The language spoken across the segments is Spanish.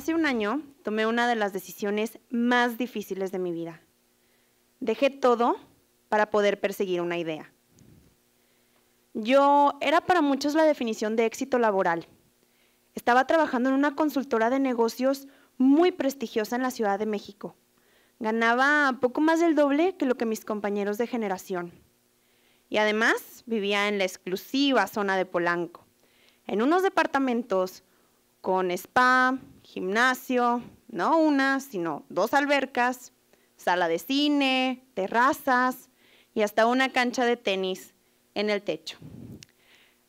Hace un año tomé una de las decisiones más difíciles de mi vida. Dejé todo para poder perseguir una idea. Yo era para muchos la definición de éxito laboral. Estaba trabajando en una consultora de negocios muy prestigiosa en la Ciudad de México. Ganaba poco más del doble que lo que mis compañeros de generación. Y además vivía en la exclusiva zona de Polanco, en unos departamentos con spa, gimnasio, no una, sino dos albercas, sala de cine, terrazas y hasta una cancha de tenis en el techo.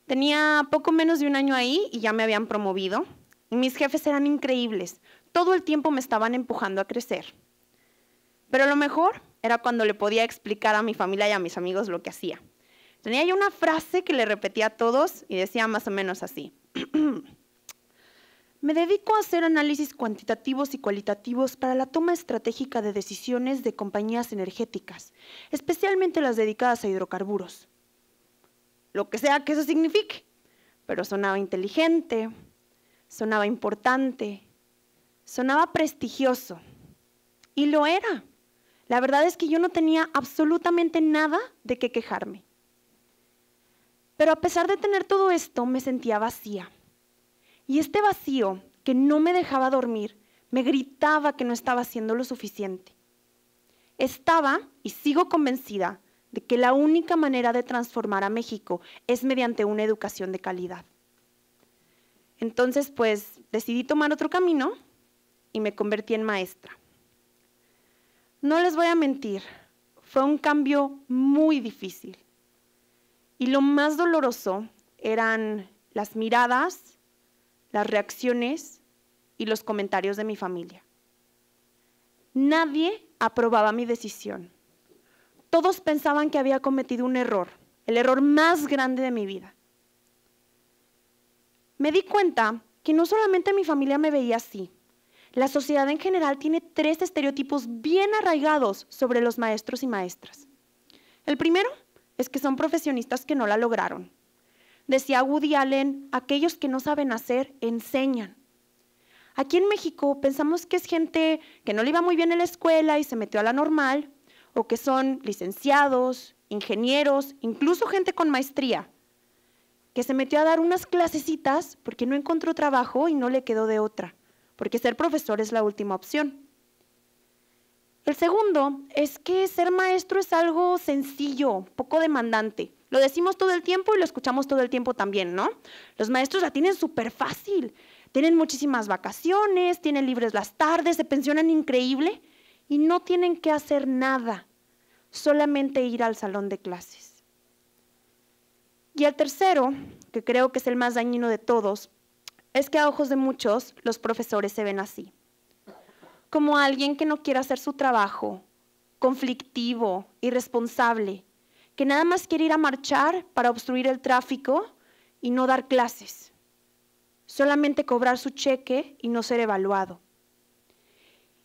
Tenía poco menos de un año ahí y ya me habían promovido. mis jefes eran increíbles. Todo el tiempo me estaban empujando a crecer. Pero lo mejor era cuando le podía explicar a mi familia y a mis amigos lo que hacía. Tenía yo una frase que le repetía a todos y decía más o menos así. Me dedico a hacer análisis cuantitativos y cualitativos para la toma estratégica de decisiones de compañías energéticas, especialmente las dedicadas a hidrocarburos. Lo que sea que eso signifique, pero sonaba inteligente, sonaba importante, sonaba prestigioso. Y lo era. La verdad es que yo no tenía absolutamente nada de qué quejarme. Pero a pesar de tener todo esto, me sentía vacía. Y este vacío que no me dejaba dormir me gritaba que no estaba haciendo lo suficiente. Estaba y sigo convencida de que la única manera de transformar a México es mediante una educación de calidad. Entonces, pues decidí tomar otro camino y me convertí en maestra. No les voy a mentir, fue un cambio muy difícil. Y lo más doloroso eran las miradas las reacciones y los comentarios de mi familia. Nadie aprobaba mi decisión. Todos pensaban que había cometido un error, el error más grande de mi vida. Me di cuenta que no solamente mi familia me veía así, la sociedad en general tiene tres estereotipos bien arraigados sobre los maestros y maestras. El primero es que son profesionistas que no la lograron, Decía Woody Allen, aquellos que no saben hacer, enseñan. Aquí en México pensamos que es gente que no le iba muy bien en la escuela y se metió a la normal, o que son licenciados, ingenieros, incluso gente con maestría, que se metió a dar unas clasecitas porque no encontró trabajo y no le quedó de otra, porque ser profesor es la última opción. El segundo es que ser maestro es algo sencillo, poco demandante. Lo decimos todo el tiempo y lo escuchamos todo el tiempo también, ¿no? Los maestros la tienen súper fácil. Tienen muchísimas vacaciones, tienen libres las tardes, se pensionan increíble y no tienen que hacer nada, solamente ir al salón de clases. Y el tercero, que creo que es el más dañino de todos, es que a ojos de muchos los profesores se ven así, como alguien que no quiere hacer su trabajo, conflictivo, irresponsable, que nada más quiere ir a marchar para obstruir el tráfico y no dar clases, solamente cobrar su cheque y no ser evaluado.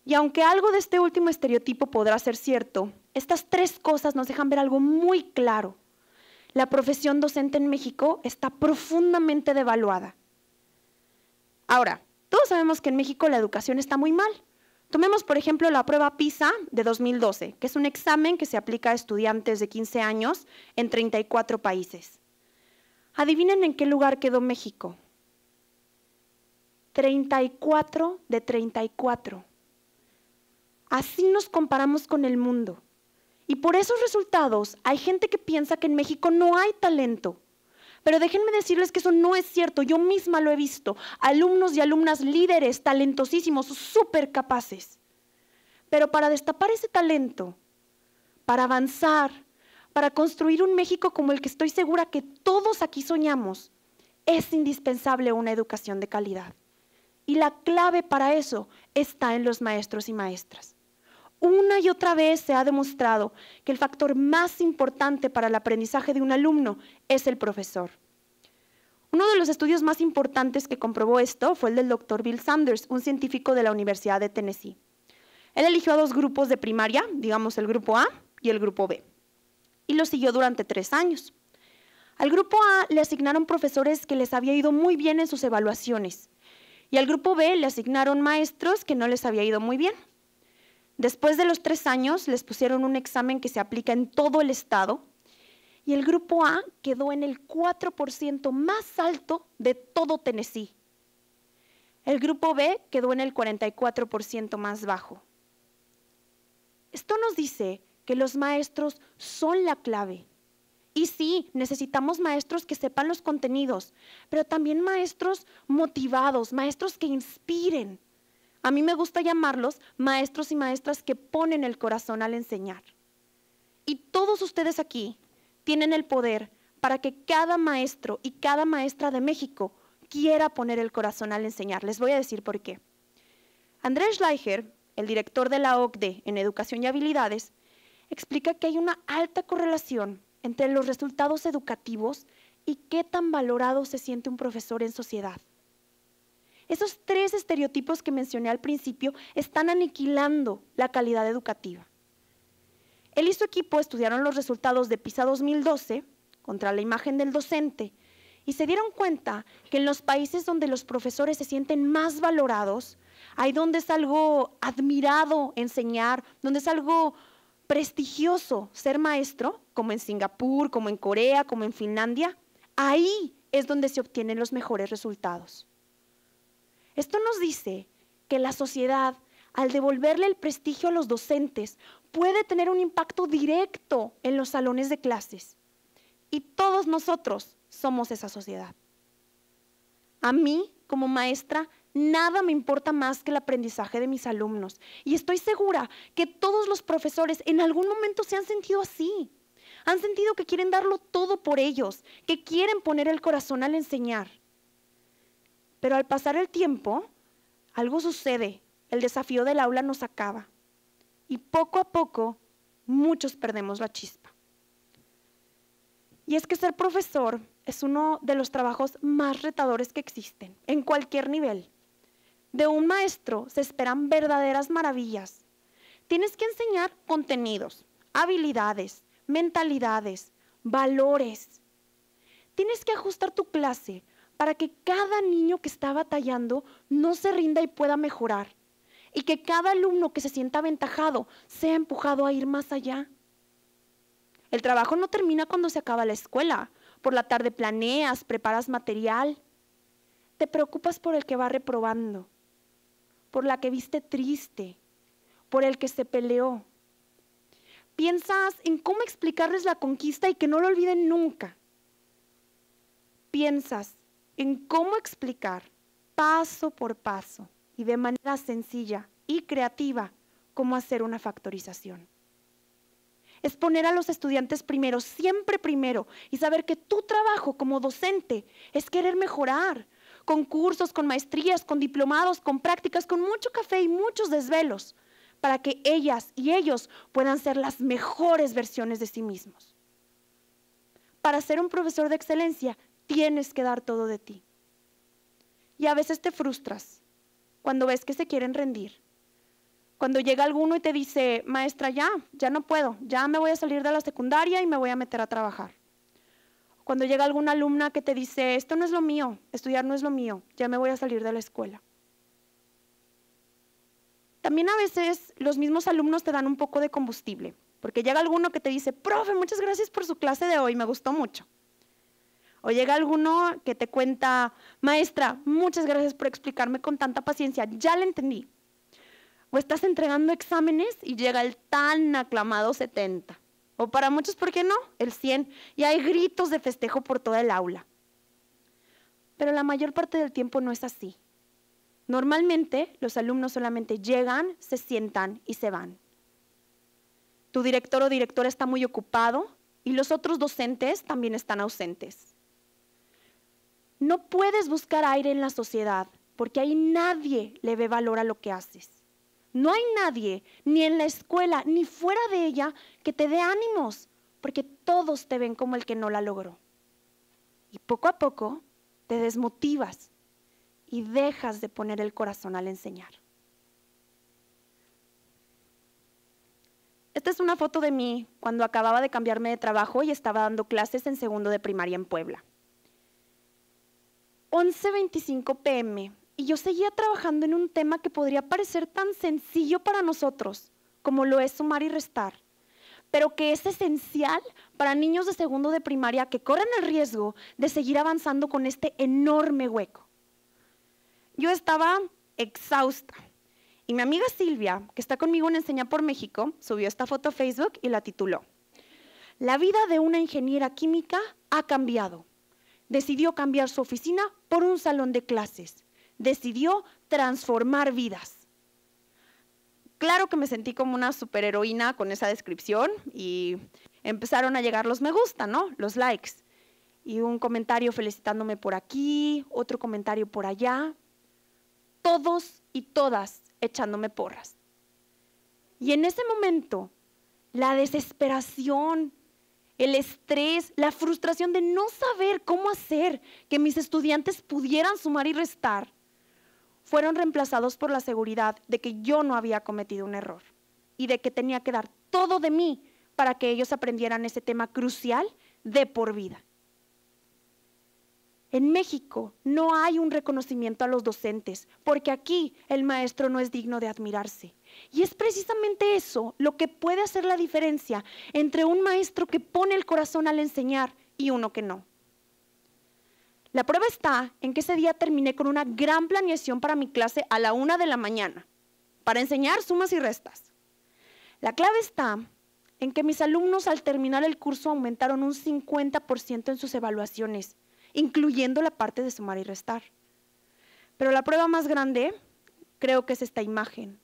Y aunque algo de este último estereotipo podrá ser cierto, estas tres cosas nos dejan ver algo muy claro. La profesión docente en México está profundamente devaluada. Ahora, todos sabemos que en México la educación está muy mal. Tomemos, por ejemplo, la prueba PISA de 2012, que es un examen que se aplica a estudiantes de 15 años en 34 países. Adivinen en qué lugar quedó México. 34 de 34. Así nos comparamos con el mundo. Y por esos resultados hay gente que piensa que en México no hay talento, pero déjenme decirles que eso no es cierto. Yo misma lo he visto. Alumnos y alumnas líderes, talentosísimos, súper capaces. Pero para destapar ese talento, para avanzar, para construir un México como el que estoy segura que todos aquí soñamos, es indispensable una educación de calidad. Y la clave para eso está en los maestros y maestras una y otra vez se ha demostrado que el factor más importante para el aprendizaje de un alumno es el profesor. Uno de los estudios más importantes que comprobó esto fue el del doctor Bill Sanders, un científico de la Universidad de Tennessee. Él eligió a dos grupos de primaria, digamos el grupo A y el grupo B, y lo siguió durante tres años. Al grupo A le asignaron profesores que les había ido muy bien en sus evaluaciones, y al grupo B le asignaron maestros que no les había ido muy bien. Después de los tres años les pusieron un examen que se aplica en todo el estado y el grupo A quedó en el 4% más alto de todo Tennessee. El grupo B quedó en el 44% más bajo. Esto nos dice que los maestros son la clave. Y sí, necesitamos maestros que sepan los contenidos, pero también maestros motivados, maestros que inspiren, a mí me gusta llamarlos maestros y maestras que ponen el corazón al enseñar. Y todos ustedes aquí tienen el poder para que cada maestro y cada maestra de México quiera poner el corazón al enseñar. Les voy a decir por qué. Andrés Schleicher, el director de la OCDE en Educación y Habilidades, explica que hay una alta correlación entre los resultados educativos y qué tan valorado se siente un profesor en sociedad. Esos tres estereotipos que mencioné al principio están aniquilando la calidad educativa. Él y su equipo estudiaron los resultados de PISA 2012 contra la imagen del docente y se dieron cuenta que en los países donde los profesores se sienten más valorados, ahí donde es algo admirado enseñar, donde es algo prestigioso ser maestro, como en Singapur, como en Corea, como en Finlandia, ahí es donde se obtienen los mejores resultados. Esto nos dice que la sociedad, al devolverle el prestigio a los docentes, puede tener un impacto directo en los salones de clases. Y todos nosotros somos esa sociedad. A mí, como maestra, nada me importa más que el aprendizaje de mis alumnos. Y estoy segura que todos los profesores en algún momento se han sentido así. Han sentido que quieren darlo todo por ellos, que quieren poner el corazón al enseñar. Pero al pasar el tiempo, algo sucede. El desafío del aula nos acaba. Y poco a poco, muchos perdemos la chispa. Y es que ser profesor es uno de los trabajos más retadores que existen, en cualquier nivel. De un maestro se esperan verdaderas maravillas. Tienes que enseñar contenidos, habilidades, mentalidades, valores. Tienes que ajustar tu clase para que cada niño que está batallando no se rinda y pueda mejorar. Y que cada alumno que se sienta aventajado sea empujado a ir más allá. El trabajo no termina cuando se acaba la escuela. Por la tarde planeas, preparas material. Te preocupas por el que va reprobando, por la que viste triste, por el que se peleó. Piensas en cómo explicarles la conquista y que no lo olviden nunca. Piensas en cómo explicar paso por paso y de manera sencilla y creativa cómo hacer una factorización. Es poner a los estudiantes primero, siempre primero, y saber que tu trabajo como docente es querer mejorar, con cursos, con maestrías, con diplomados, con prácticas, con mucho café y muchos desvelos, para que ellas y ellos puedan ser las mejores versiones de sí mismos. Para ser un profesor de excelencia tienes que dar todo de ti. Y a veces te frustras cuando ves que se quieren rendir. Cuando llega alguno y te dice, maestra, ya, ya no puedo, ya me voy a salir de la secundaria y me voy a meter a trabajar. Cuando llega alguna alumna que te dice, esto no es lo mío, estudiar no es lo mío, ya me voy a salir de la escuela. También a veces los mismos alumnos te dan un poco de combustible, porque llega alguno que te dice, profe, muchas gracias por su clase de hoy, me gustó mucho. O llega alguno que te cuenta, maestra, muchas gracias por explicarme con tanta paciencia, ya la entendí. O estás entregando exámenes y llega el tan aclamado 70. O para muchos, ¿por qué no? El 100. Y hay gritos de festejo por toda el aula. Pero la mayor parte del tiempo no es así. Normalmente los alumnos solamente llegan, se sientan y se van. Tu director o directora está muy ocupado y los otros docentes también están ausentes. No puedes buscar aire en la sociedad porque ahí nadie le ve valor a lo que haces. No hay nadie, ni en la escuela, ni fuera de ella, que te dé ánimos, porque todos te ven como el que no la logró. Y poco a poco te desmotivas y dejas de poner el corazón al enseñar. Esta es una foto de mí cuando acababa de cambiarme de trabajo y estaba dando clases en segundo de primaria en Puebla. 11.25 pm y yo seguía trabajando en un tema que podría parecer tan sencillo para nosotros como lo es sumar y restar, pero que es esencial para niños de segundo de primaria que corren el riesgo de seguir avanzando con este enorme hueco. Yo estaba exhausta. Y mi amiga Silvia, que está conmigo en Enseña por México, subió esta foto a Facebook y la tituló. La vida de una ingeniera química ha cambiado decidió cambiar su oficina por un salón de clases, decidió transformar vidas. Claro que me sentí como una superheroína con esa descripción y empezaron a llegar los me gusta, ¿no? Los likes. Y un comentario felicitándome por aquí, otro comentario por allá. Todos y todas echándome porras. Y en ese momento, la desesperación, el estrés, la frustración de no saber cómo hacer que mis estudiantes pudieran sumar y restar, fueron reemplazados por la seguridad de que yo no había cometido un error y de que tenía que dar todo de mí para que ellos aprendieran ese tema crucial de por vida. En México no hay un reconocimiento a los docentes, porque aquí el maestro no es digno de admirarse. Y es precisamente eso lo que puede hacer la diferencia entre un maestro que pone el corazón al enseñar y uno que no. La prueba está en que ese día terminé con una gran planeación para mi clase a la una de la mañana, para enseñar sumas y restas. La clave está en que mis alumnos al terminar el curso aumentaron un 50% en sus evaluaciones incluyendo la parte de sumar y restar. Pero la prueba más grande creo que es esta imagen.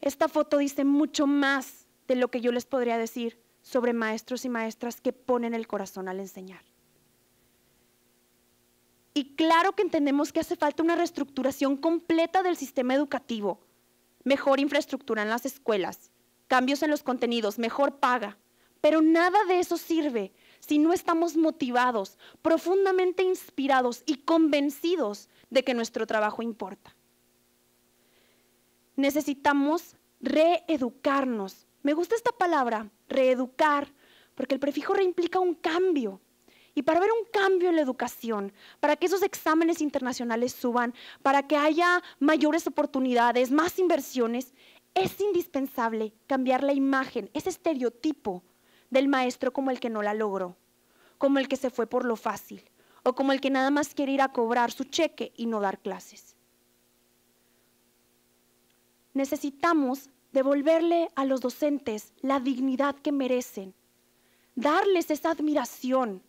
Esta foto dice mucho más de lo que yo les podría decir sobre maestros y maestras que ponen el corazón al enseñar. Y claro que entendemos que hace falta una reestructuración completa del sistema educativo, mejor infraestructura en las escuelas, cambios en los contenidos, mejor paga, pero nada de eso sirve si no estamos motivados, profundamente inspirados y convencidos de que nuestro trabajo importa. Necesitamos reeducarnos. Me gusta esta palabra, reeducar, porque el prefijo reimplica un cambio. Y para ver un cambio en la educación, para que esos exámenes internacionales suban, para que haya mayores oportunidades, más inversiones, es indispensable cambiar la imagen, ese estereotipo del maestro como el que no la logró, como el que se fue por lo fácil, o como el que nada más quiere ir a cobrar su cheque y no dar clases. Necesitamos devolverle a los docentes la dignidad que merecen, darles esa admiración.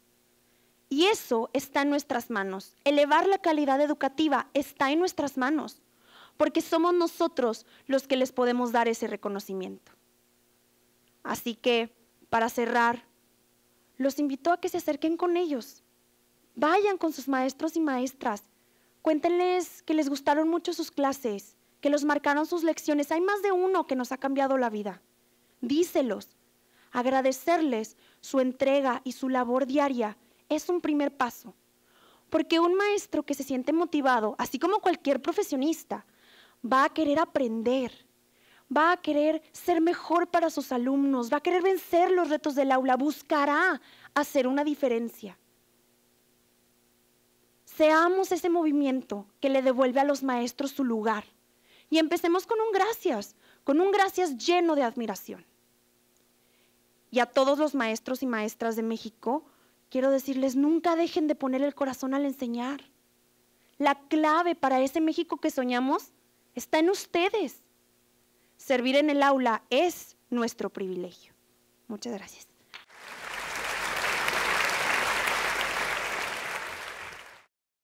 Y eso está en nuestras manos. Elevar la calidad educativa está en nuestras manos, porque somos nosotros los que les podemos dar ese reconocimiento. Así que para cerrar, los invito a que se acerquen con ellos. Vayan con sus maestros y maestras. Cuéntenles que les gustaron mucho sus clases, que los marcaron sus lecciones. Hay más de uno que nos ha cambiado la vida. Díselos. Agradecerles su entrega y su labor diaria es un primer paso. Porque un maestro que se siente motivado, así como cualquier profesionista, va a querer aprender va a querer ser mejor para sus alumnos, va a querer vencer los retos del aula, buscará hacer una diferencia. Seamos ese movimiento que le devuelve a los maestros su lugar. Y empecemos con un gracias, con un gracias lleno de admiración. Y a todos los maestros y maestras de México, quiero decirles, nunca dejen de poner el corazón al enseñar. La clave para ese México que soñamos está en ustedes. Servir en el aula es nuestro privilegio. Muchas gracias.